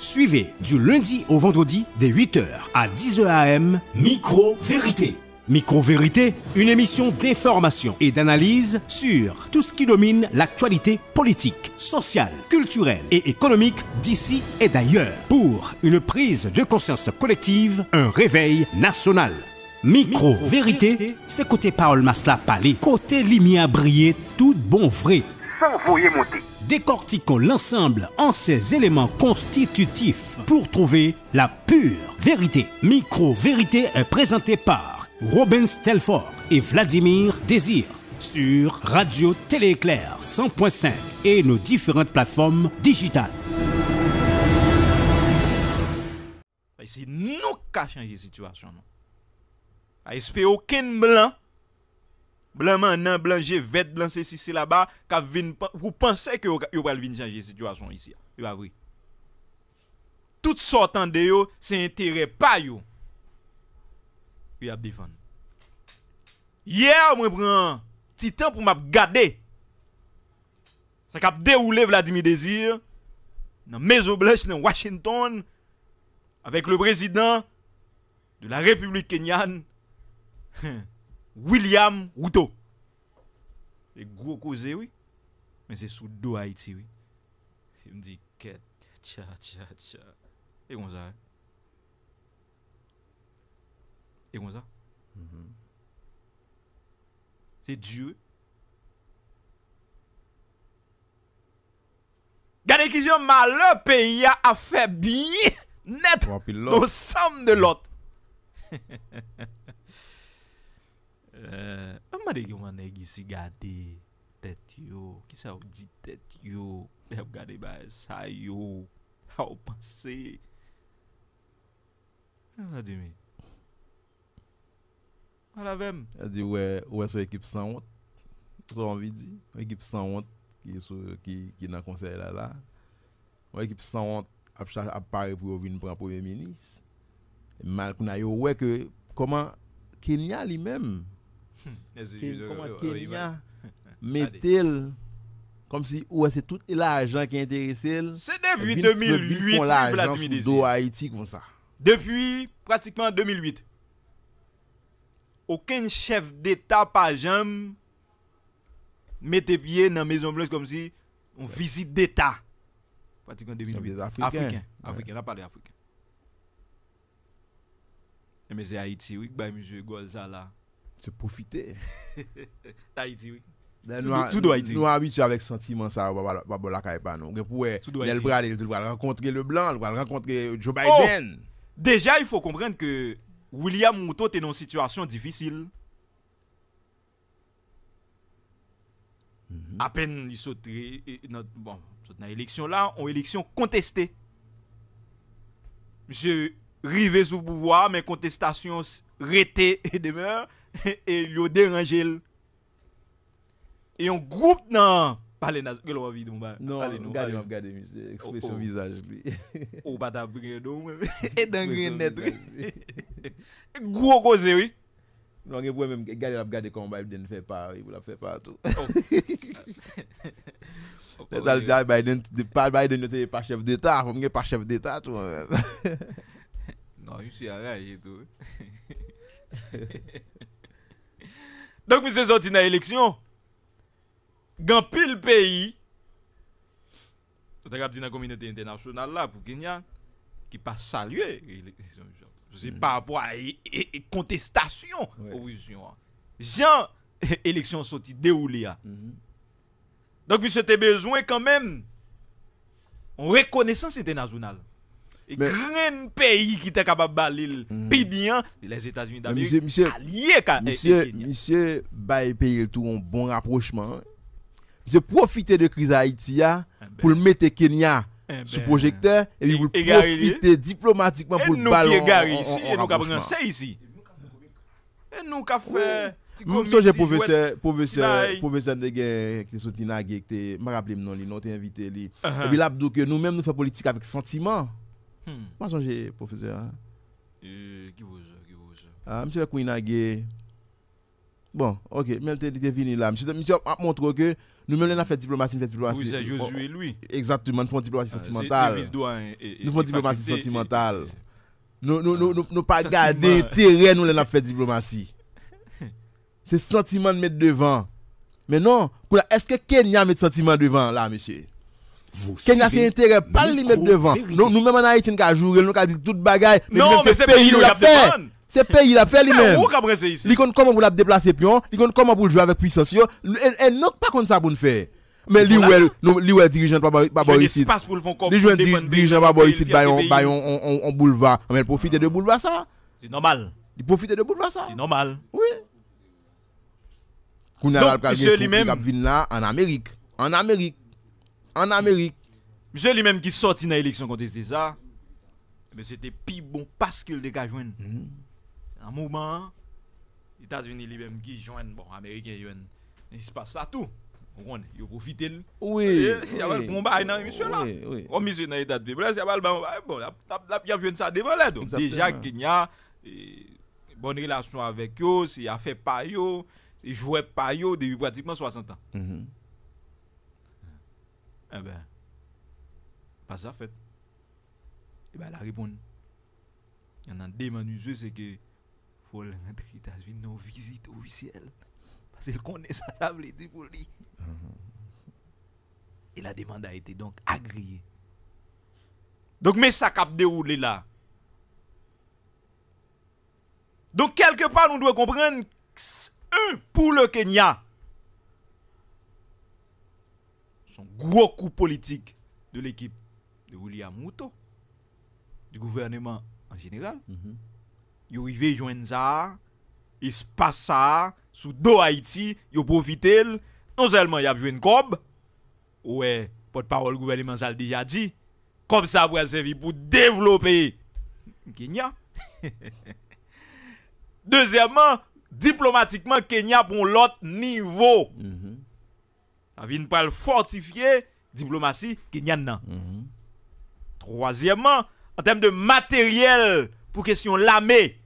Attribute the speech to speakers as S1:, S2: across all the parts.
S1: Suivez du lundi au vendredi des 8h à 10h AM Micro-Vérité. Micro-Vérité, une émission d'information et d'analyse sur tout ce qui domine l'actualité politique, sociale, culturelle et économique d'ici et d'ailleurs pour une prise de conscience collective, un réveil national. Micro-Vérité, c'est côté Paul masla Palais, côté lumière briller, tout bon vrai. Décortiquons l'ensemble en ses éléments constitutifs pour trouver la pure vérité. Micro-vérité est présenté par Robin Stelford et Vladimir Désir sur Radio Télé-Éclair 100.5 et nos différentes plateformes digitales.
S2: C'est nous qui la situation. aucun blanc Blanman nan blanje, vet blanje, si si la ba, ka vin, pou panse ke yo pal vin janje situasyon isi, yo avri. Tout sortan de ah? yo, se entere pa yo. Yo ap difan. Ye, mwen pran, titan pou map gade. Sa kap deroule Vladimir Dezir, nan Mezo Blanche, nan Washington, avèk le prezident de la Republik Kenyan. Hen. William Woutou Se gwo kouze wè Men se sou do Haiti wè Yon e di ket Tcha tcha tcha E kon sa wè E kon sa mhm. Se djou wè Gade kizyon malè Pe ya afeb Net No sam de lot E, eh, amade ki man e gisi gade tete yo, ki sa ou di tete yo, de ap gade ba sa yo, a ou pase. An eh, la di mi? An la
S3: vem? A di we, we sou ekip sanwot. Sou anvi di? Ekip sanwot ki sou, ki nan konsey la la. Ekip sanwot ap chal ap pare pou yo vin pran pounen menis. Malkou na yo we ke, koman, ke nya li memm.
S2: Hmm. Oh,
S3: Metel Kom si ouwe se tout la ajan ki interese Se devu 2008 Depu pratikman 2008 Aken chef d'eta pa
S2: jam Metepye nan mezon blos Kom si On visite d'eta Afriken Afriken Eme se Haiti Ouwe ki bay moujou Golzala te profite. Ta itiwi.
S3: Nou a bitu avèk sentimen sa, wap wala ka epan. Gè pouè, lèl brade, lèl brade, renkontre le blan, renkontre Joe oh! Biden. Deja,
S2: il fò komprende ke
S3: William Mouton tenon situasyon difisil.
S2: Mm-hmm. Apen, y sot, y sot nan bon, eleksyon la, y sot nan eleksyon konteste. Monsie, rive sou bouvoi, men kontestasyon rete, y demeure. E yo deranjel E yon group nan Pale nan E dèm yon netri
S3: Gou woko zè wè Nan yon mwè mwè mwen mwen Gade la pgade konba E mwen fè pa A tè talp di alba E mwen fè pa chef d'etat A fò mwen fè pa chef d'etat
S2: Nan yon si a reay He he he he Donk mi se soti nan eleksyon Gan pil peyi Sotak ap di nan kominete internasyonal la pou genyan Ki pa salye Je se mm. pa apwa e, e, e Kontestasyon Jan eleksyon soti De ouli ya mm-hmm. Donk mi se te bezwen kanmen On rekonesans Internasyonal grand pays qui était capable de le mm. plus bien les États-Unis d'Amérique. Monsieur, monsieur,
S3: monsieur, bail pays tout un bon rapprochement. Monsieur profiter de crise Haïti eh ben. pour le mettre Kenya eh sous ben. projecteur et puis pour profiter diplomatiquement pour le ballon. Et nous ici et nous avons ça
S2: ici. Et nous avons fait
S3: Mwen je professeur, professeur, professeur de guerre qui est sorti qui te, m'a rappelé non, li, non, t'es invité uh-huh. Et puis là, que nous-mêmes nous faisons politique avec sentiment. Pansan jè profeseur?
S2: Ki vojè, ki
S3: vojè. Mse Kouinagè. Bon, ok, men te vini la. Mse ap montro ke nou men lè na fè diplomati. Mse Josuè lui. Exactement, nou fè diplomati ah, sentimental. Nou fè diplomati sentimental. Nou pa gade terè nou lè na fè diplomati. Se sentiment mèd devan. Men non, kou la, eske ken yè mèd sentiment devan la, mesey? Kenya c'est intérêt pas le mettre devant. Nous même en Haïti nous on nous dit toute bagaille mais c'est pays il l'a fait. C'est pays l'a fait lui-même. Il comment vous l'a déplacer pion, il comment vous jouez avec puissance et non pas comme ça pour nous faire. Mais lui est dirigeant pas pas dirigeant pas bayon bah, bayon boulevard, mais profiter de boulevard ça.
S2: C'est normal. Il profite de boulevard ça. C'est normal. Oui. Donc, monsieur lui-même.
S3: en Amérique. En Amérique. An Amerik,
S2: miswe li menm ki soti nan eleksyon konti se te sa, be se te pi bon paske l deka jwen. An mouman, Itazini li menm ki jwen, bon Amerikien jwen, se passe la tou, yon profite l, yon mouman nan miswe la, yon miswe nan Itazini, yon mouman nan miswe la, deja genya, bon relasyon avek yo, si a fe pa yo, si jwwe pa yo, debi pratikman 60 an. Eh ben, pas ça fait. Eh ben, la réponse, il y en a deux c'est que faut rentrer aux États-Unis, une visite officielle. Parce qu'elle connaît sa table, veut pour mm-hmm. Et la demande a été donc agréée. Donc, mais ça cap déroulé là. Donc, quelque part, nous devons comprendre, un, pour le Kenya, son gwo kou politik de l'ekip de wou mhm. li non a mouto di gouvernement an genegal yo i ve jwen za is pa sa sou do Haiti yo pou fitel non selman yap jwen kob ou e pot parol gouvernement sal dija di kob sa pou yasevi pou devlopi Kenya he he he dezyaman diplomatikman Kenya pou lot nivou mhm Il pour fortifier diplomatie kenyane. Mm Troisièmement, en termes de matériel pour question l'armée,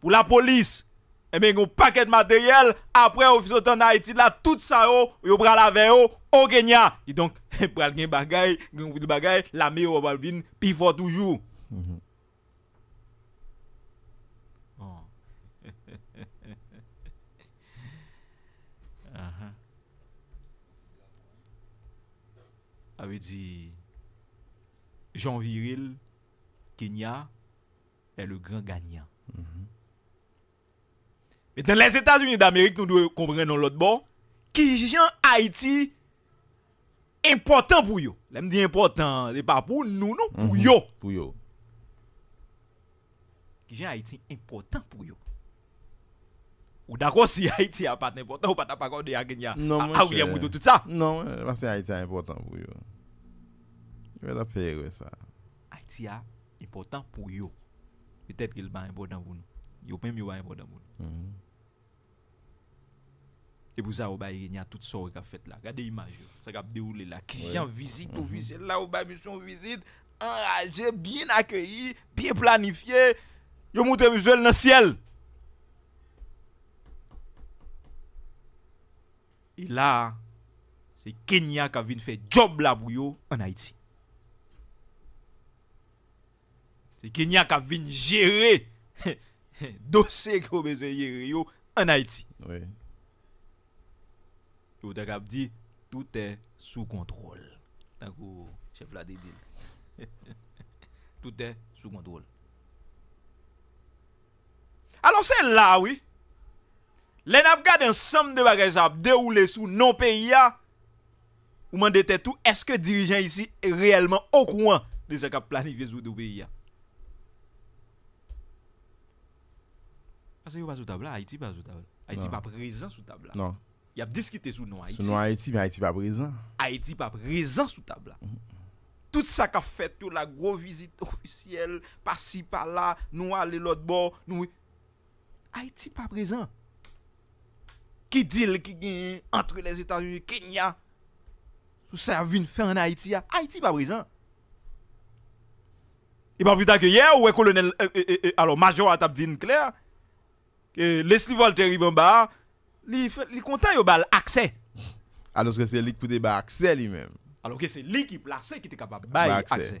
S2: pour la police, et eh un paquet de matériel après officier en Haïti tout ça oh, yo yo la avec oh, au Kenya. Et donc pral gen bagay, gen bagay, l'armée va oh, venir plus fort toujours. Mhm. Avè di, Jean Viril, Kenya, lè le gran ganyan. Mèten mm-hmm. lè Sétats-Unis d'Amérique, nou dwe kompren non lòt bon, Ki Jean Haïti, impotant pou yo. Lè m di impotant, dè pa pou, nou nou pou mm-hmm. yo. Ki Jean Haïti, impotant pou yo. Ou d'accord si Haïti pas important, ou pas de Non, ah, tout ça. Non,
S3: euh, parce que Haïti est important pour eux. la faire ça.
S2: Haïti important pour eux. Peut-être qu'il est important pour nous. même important pour nous. Mhm. Et pour ça, y a ça qu'il a fait là. Regardez l'image. Ça a déroulé là. Client visite ou mhm. visite là, mission visite. Enragé, bien accueilli, bien planifié. Vous montré visuel dans le ciel. E la, se Kenya ka vin fè job la pou yo an Haiti. Se Kenya ka vin jere dosè ki ou bezwen jere yo an Haiti. Ou te kap di, toutè sou kontrol. Takou, chef la dedil. Toutè sou kontrol. Alors se la, oui. Len ap gade ansam de ba rezap de oule sou non pe iya Ou man dete tou, eske dirijan isi reyelman okouan de se ka planife sou do pe iya Ase yo pa sou tabla, Haiti pa sou tabla Haiti non. pa prezan sou tabla non. Yap diskite sou nou Haiti Sou nou
S3: Haiti, men Haiti pa prezan
S2: Haiti pa prezan sou tabla Tout sa ka fet yo la gro vizit officiel Pas si pa la, nou alè lòt bo Haiti pa prezan Ki dil ki gen entre les Etats-Unis, Kenya, sou servine fè an Haïti ya. Haïti pa brizan. I e pa brizan ke yè ou we kolonel, e, e, alo major atap din kler, ke lesli volte rivan ba, li
S3: kontay yo bal akse. Anoske se lik pude ba akse li men.
S2: Alo ke se lik i plase ki te kapab bay akse.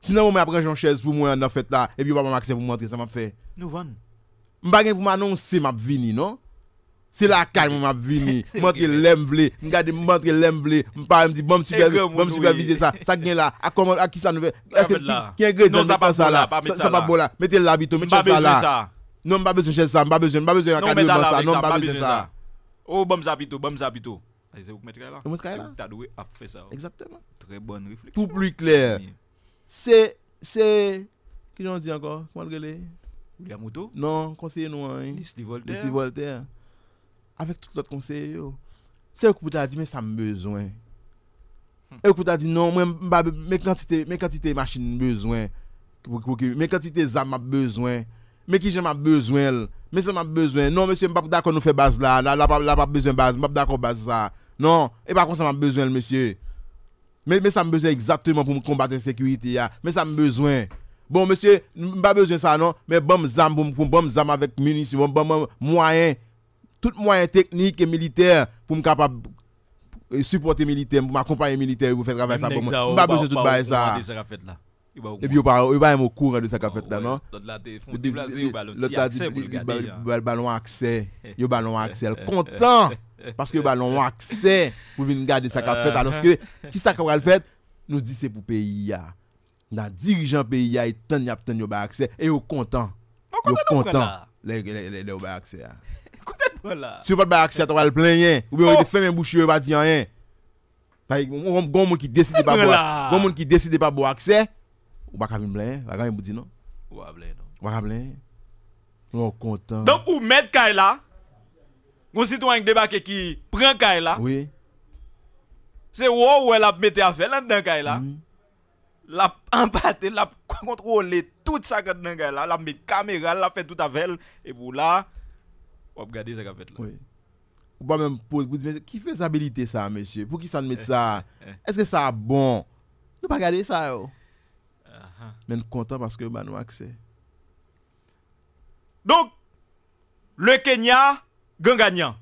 S3: Sinon, je prends une chaise pour moi dans fait, là, et puis je vais m'accéder pour montrer ça m'a fait. Nous vendons. Je ne pour m'annoncer ma venue non? C'est la calme m'a venue. montrer l'emblé, regarder montrer l'emblé, pas me dire bon superviser ça, ça gagne là, à qui ça nous fait Est-ce que qui Non ça pas ça là, ça pas bon là, mettez l'habitude, mettez ça là. Non, pas besoin de ça, pas besoin, pas besoin de ça, non, pas besoin de ça.
S2: Oh, bon zapito, bon zapito. C'est vous mettrez là. Vous mettrez là. as doué à ça. Exactement. Très bonne réflexion. Tout plus
S1: clair.
S3: Se, se, ki jan di ankon? Kwa lgele? Gamoutou? Non, konseye nou an. Nisli Voltaire? Nisli Voltaire. Avek toutot konseye yo. Se, oukouta di men sa mbezwen. Hmm. Oukouta di non, men kantite machine mbezwen. Men kantite zan mbezwen. Men ki jen mbezwen. Men se mbezwen. Non, monsye, mpap da kon nou fe baz la. La pap bezwen baz. Mpap da kon baz sa. Non, e pa kon se mbezwen monsye. Mais, mais ça me besoin exactement pour me combattre l'insécurité. Mais ça me besoin. Bon, monsieur, je pas besoin de ça, non. Mais bon, zam, pour bon, zam avec munitions, bon, bon, moyen. Tout moyen techniques et militaires pour me capable euh, supporter militaire, pour m'accompagner militaire, pour faire travailler ça pour moi. Pas besoin de tout ça. Epi yo ba yon mou kou re de sakap fet da nan. Lote la de fond de plaze, yo ba lonti akse pou yon gade ya. Lote la de balon akse, yo balon akse. El kontan, paske yo balon akse pou vin gade sakap fet. Aloske, ki sakap gale fet, nou di se pou peyi ya. Nan dirijan peyi ya, yon ton yap ton yo ba akse. E yo kontan. Yo kontan. Lè yon balon akse ya. Kouten mou la. Si yo pat ba akse, ato gale plen yon. Ou be oh! yon de femen bouchou, yon pat di yon yon. Paye, bon moun ki deside pa bo akse. Tè nou la. Bon m Ou bak avim blen, wak avim boudi non? Ou bak avim blen. Non. Ou kontan. Donk
S2: ou met kaj la, goun si tou an yon debake ki pran kaj la, se ou ou wè la p mette avel an dan kaj la, mm. la empate, la kontrole, tout sa kat nan kaj la, la p met kameral, la fè tout avel, e pou la, wap gade zaka fèt la.
S3: Ou ba mèm pose, ki fè s'abilite sa, mèche, pou ki s'anmète sa, eske sa bon? Nou pa gade sa yo? Uh-huh. mais content parce que nous avons accès.
S2: Donc, le Kenya, gagne gagnant.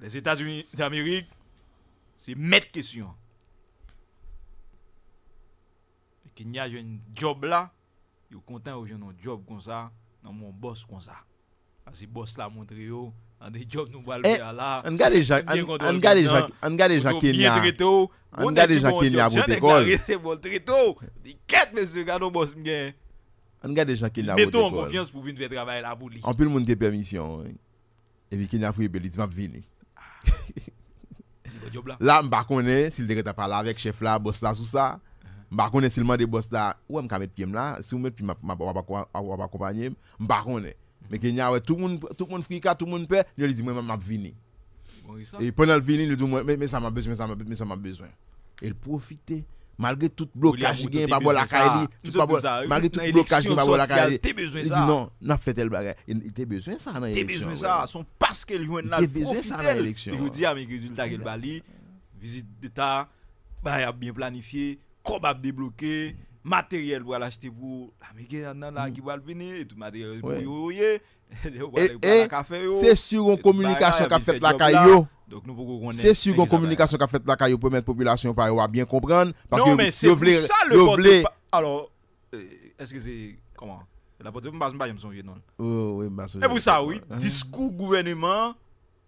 S2: Les États-Unis d'Amérique, c'est mettre question. Le Kenya a un job là, il est content de un job comme ça, dans mon boss comme ça. Parce que boss là montré an eh, de ah. job nou bal be on An gade Jacques, an gade Jacques, an gade Jacques Elia. An gade Jacques Elia bout ekol. Jan on garde di ket là gado bos mgen.
S3: An gade Jacques Elia bout le Meton an konfians
S2: pou vin ve travay la bout li. An
S3: pil te permisyon. E vi avec na fwe beli, di map vini. La mba konen, sil deke ta pala avek chef la, bos la sou sa. Mba konen silman de bos la, ou m si Mè ke nya wè, tout moun frika, tout moun pè, yo li di mwen mè ap vini. E pou nan vini, li di mwen, mè sa mè bezwen, mè sa mè bezwen. El profite, malge tout blokaj gen, babo lakay li, malge tout blokaj gen, babo lakay li. Te bezwen sa,
S2: son paske lwen, nan profite el. Te vou di, amigye, zil tagel bali, vizit d'Etat, bayap bien planifiye, kobap deblokye. materyel pou al ashte pou amigè nan nan mm. ki wale vini tout materyel pou yoye e, e, se si yon komunikasyon ka fèt la kayo se si
S3: yon komunikasyon ka fèt la kayo pou men population pa yo a bien komprende nan men se pou sa le pote
S2: alo, eske se koman, la pote, mbas mba yon mson jenon
S3: e pou sa ou,
S2: diskou gouveneman,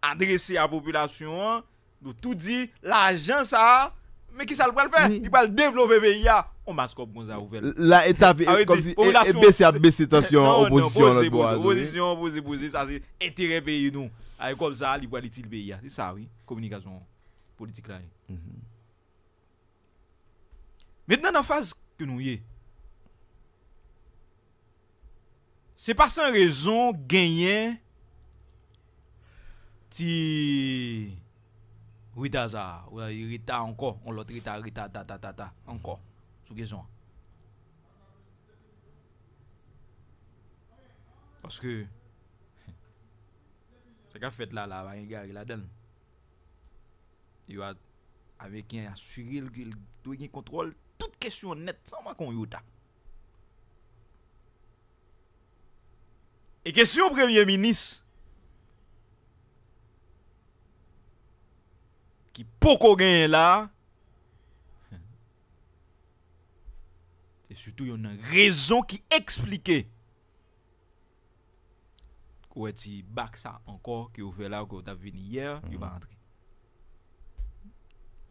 S2: adrese a population, nou tout di la jen sa, men ki sa l pou al fè, di pal devlo ve ve ya O maskop kon za ouvel. La etap e kom si e besi a besi tasyon oposisyon. Oposisyon, oposisyon, sa se etire pe yi nou. A e kom sa li wali tilbe ya. Sa wii, komunikasyon politik la yi. Mednan an faz ke nou ye, se pasan rezon genyen ti wita za, wita anko, wita anko, Sou gezon. Paske, se ka fet la la, la va yon gare, yon la den. Yon a, avek yon asuril, yon doy yon kontrol, tout kesyon net, san ma kon yon ta. E kesyon, premye minis, ki poko gen yon la, Soutou yon nan rezon ki eksplike Kou eti bak sa ankor Ki ou fe la ou ki ou tap vini yer Yon ba rentre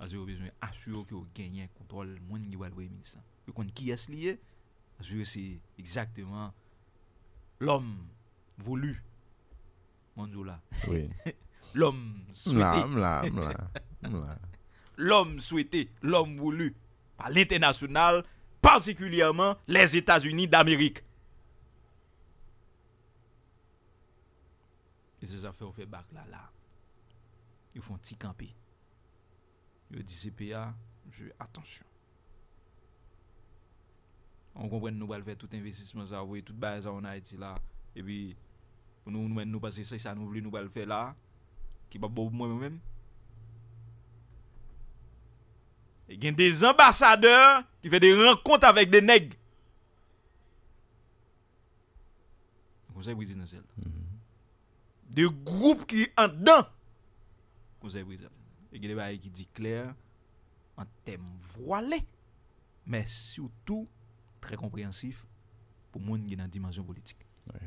S2: Aze yo vizme asyo ki ou genye Kontrol mwen li wal vwe misan Yon kon ki yas liye Aze yo se exakteman L'om voulou Manjou la L'om
S3: souete
S2: L'om souete L'om voulou Palete nasyonal Partikulièrement les Etats-Unis d'Amérique. E se zafè ou fè bak la la, yo fè ti kampe. Yo di se pi a, jè, atensyon. On kompwen nou bal fè tout investissement zavouye, tout bè zavou na eti la, e pi, nou men nou pas se sè sa nou vle nou bal fè la, ki pa bo mwen mèm. E gen des ambasadeur ki fè de renkont avèk de neg. Konsey wizi nan sel. Mm-hmm. De groupe ki an dan. Konsey wizi nan sel. E gen de baye ki dikler an tem voale. Mè sou tou trè komprehensif pou moun gen nan dimansyon politik. Mè.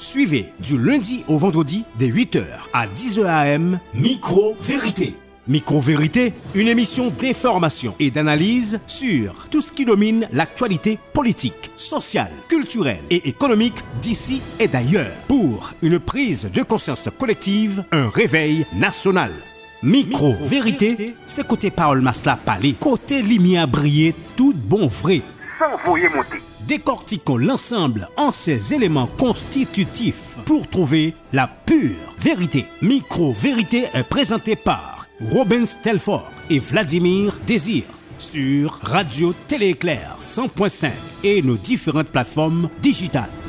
S1: Suivez du lundi au vendredi des 8h à 10h AM Micro-Vérité. Micro-Vérité, une émission d'information et d'analyse sur tout ce qui domine l'actualité politique, sociale, culturelle et économique d'ici et d'ailleurs pour une prise de conscience collective, un réveil national. Micro-Vérité, c'est côté parole masla palais côté lumière briller, tout bon vrai. Sans voyer monter. Décortiquons l'ensemble en ses éléments constitutifs pour trouver la pure vérité. Micro-vérité est présenté par Robin Stelford et Vladimir Désir sur Radio Téléclair 100.5 et nos différentes plateformes digitales.